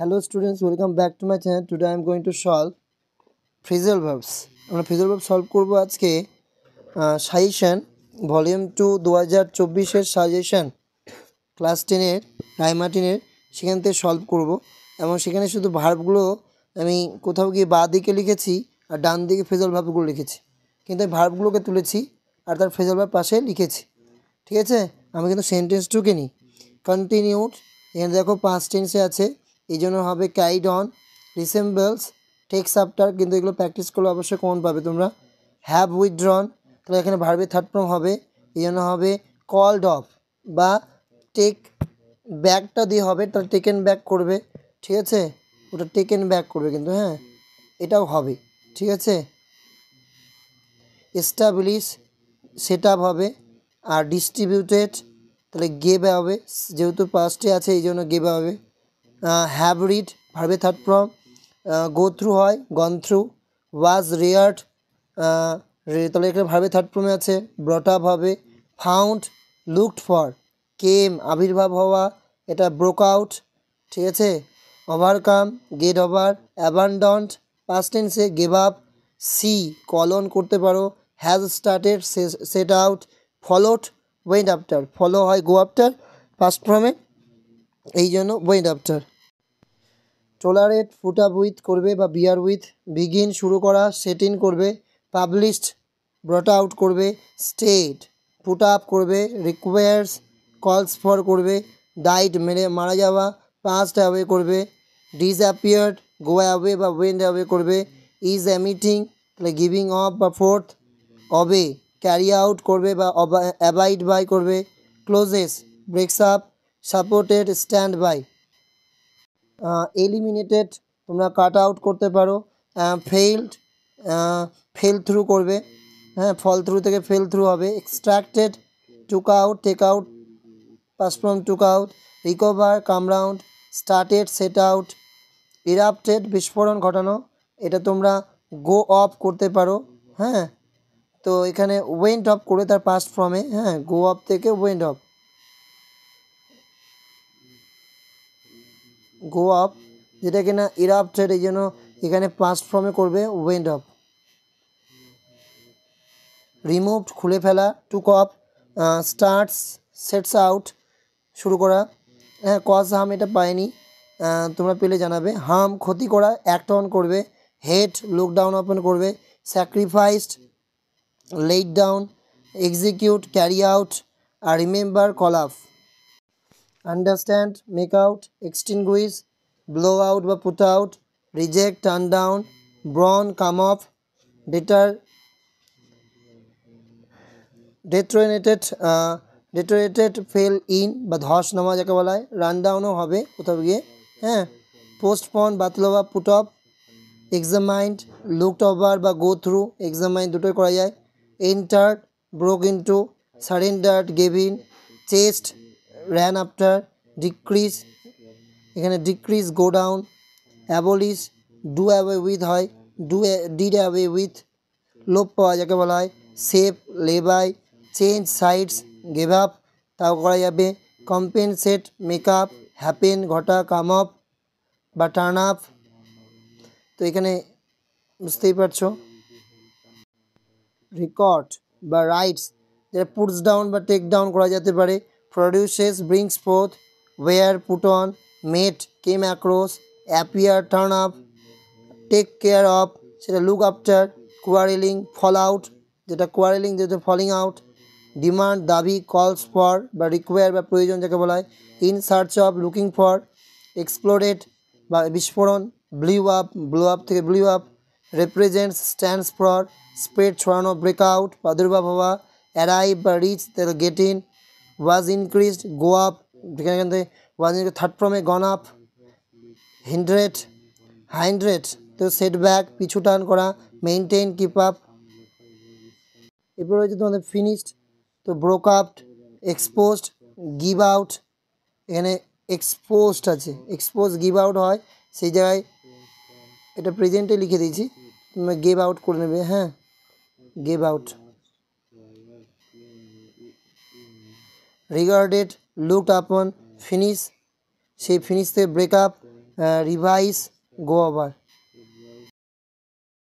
hello students welcome back to my channel today i am going to solve phrasal verbs আমরা phrasal verb solve করবো আজকে suggestion volume 2 2024 চব্বিশের suggestion class 10 এর রাইমা 10 সেখান থেকে solve করব এবং সেখানে শুধু ভার্বগুলো আমি কোথাও গিয়ে বাঁ দিকে লিখেছি আর ডান দিকে ফ্রেজাল ভার্বগুলো লিখেছি কিন্তু আমি ভার্বগুলোকে তুলেছি আর তার ফ্রেজাল ভার্ব পাশে লিখেছি ঠিক আছে আমি কিন্তু সেন্টেন্স ঢুকে নিই কন্টিনিউড এখানে দেখো পাঁচ টেন্সে আছে এই জন্য হবে carried on resembles takes after কিন্তু এগুলো প্র্যাকটিস করলে অবশ্যই কমন পাবে তোমরা হ্যাভ উইথড্রন তাহলে এখানে ভার্বে থার্ড ফর্ম হবে এই জন্য হবে কলড অফ বা টেক ব্যাকটা দিয়ে হবে তাহলে টেকেন ব্যাক করবে ঠিক আছে ওটা টেকেন ব্যাক করবে কিন্তু হ্যাঁ এটাও হবে ঠিক আছে এস্টাবলিশ সেট হবে আর ডিস্ট্রিবিউটেড তাহলে গেবে হবে যেহেতু পাস্টে আছে এই জন্য গেবে হবে হ্যাভ রিড ভার্বে থার্ড ফর্ম গো থ্রু হয় গন থ্রু ওয়াজ রেয়ার্ড তাহলে এখানে ভার্বে থার্ড ফর্মে আছে ব্রট আপ হবে ফাউন্ড লুকড ফর কেম আবির্ভাব হওয়া এটা ব্রোক আউট ঠিক আছে ওভারকাম গেট ওভার অ্যাবান্ডন্ট পাস্টেন্সে গেভ আপ সি কলন করতে পারো has started set out followed went after follow হয় গো আফটার ফার্স্ট ফর্মে এই জন্য went after tolerate put up with করবে বা বিয়ার উইথ বিগিন শুরু করা সেট ইন করবে পাবলিশড ব্রট আউট করবে স্টেট ফুট আপ করবে রিকোয়ার্স কলস ফর করবে ডাইট মেরে মারা যাওয়া পাস্ট অ্যাওয়ে করবে ডিসঅ্যাপিয়ার্ড গো অ্যাওয়ে বা ওয়েন্ড অ্যাওয়ে করবে ইজ অ্যামিটিং গিভিং অফ বা ফোর্থ অবে ক্যারি আউট করবে বা অ্যাবাইড বাই করবে closes breaks up supported stand by eliminated তোমরা কাট আউট করতে পারো ফেইল্ড ফেল থ্রু করবে হ্যাঁ ফল থ্রু থেকে ফেল থ্রু হবে extracted took out take out pass from took out recover come round started set out erupted বিস্ফোরণ ঘটানো এটা তোমরা গো অফ করতে পারো হ্যাঁ তো এখানে ওয়েন্ট অফ করে তার পাস্ট ফ্রমে হ্যাঁ গো অফ থেকে ওয়েন্ট অফ গো আপ যেটা কিনা ট্রেড এই জন্য এখানে পাস্ট ফর্মে করবে ওয়েন্ড আপ রিমুভড খুলে ফেলা took off starts sets out শুরু করা হ্যাঁ কজ হাম এটা পায়নি তোমরা পেলে জানাবে হাম ক্ষতি করা অ্যাক্ট অন করবে হেড লুকডাউন ওপেন করবে sacrificed let down execute carry out আর remember call off understand make out extinguish blow out বা put out reject turn down born come off deter detonated ডেটোরেটেড fail in বা ধস নামা যাকে বলা হয় রানডাউনও হবে কোথাও গিয়ে হ্যাঁ পোস্টপন বাতিল বা put off examined looked over বা গো থ্রু এক্সামাইন্ড দুটোই করা যায় entered broke into surrendered gave in chased ran after decrease এখানে decrease go down abolish do away with হয় ডু ডিড away উইথ লোপ পাওয়া যাকে বলা হয় সেভ লেবাই চেঞ্জ সাইডস গেভ আপ তাও করা যাবে কম্পেনসেট মেক আপ হ্যাপেন ঘটা কাম আপ বা টার্ন আপ তো এখানে বুঝতেই পারছো রেকর্ড বা রাইটস যেটা পুটস ডাউন বা টেক ডাউন করা যেতে পারে produces brings forth, where put on, met, came across, appear, turn up, take care of, সেটা look after quarreling fall out যেটা কোয়ারেলিং যেটা ফলিং আউট ডিমান্ড দাবি কলস ফর বা রিকোয়ার বা প্রয়োজন যাকে বলা হয় in search of looking for explored বা বিস্ফোরণ ব্লিউ আপ ব্লু আপ থেকে blew up represents stands for spread ছড়ানো ব্রেকআউট প্রাদুর্ভাব হওয়া অ্যারাইভ বা রিচ তেল get in was increased go up was থেকে থার্ড ফ্রমে গন আপ হিন্ড্রেড হাইন্ড্রেড তো সেট ব্যাক পিছু টার্ন করা মেনটেন কিপ আপ এরপর রয়েছে তোমাদের ফিনিশড তো broke up exposed give out এখানে এক্সপোজড আছে এক্সপোজ গিভ আউট হয় সেই জায়গায় এটা প্রেজেন্টে লিখে দিয়েছি তোমরা গেভ আউট করে নেবে হ্যাঁ gave out regarded looked upon finish সেই ফিনিশ থেকে ব্রেক আপ রিভাইস গো আবার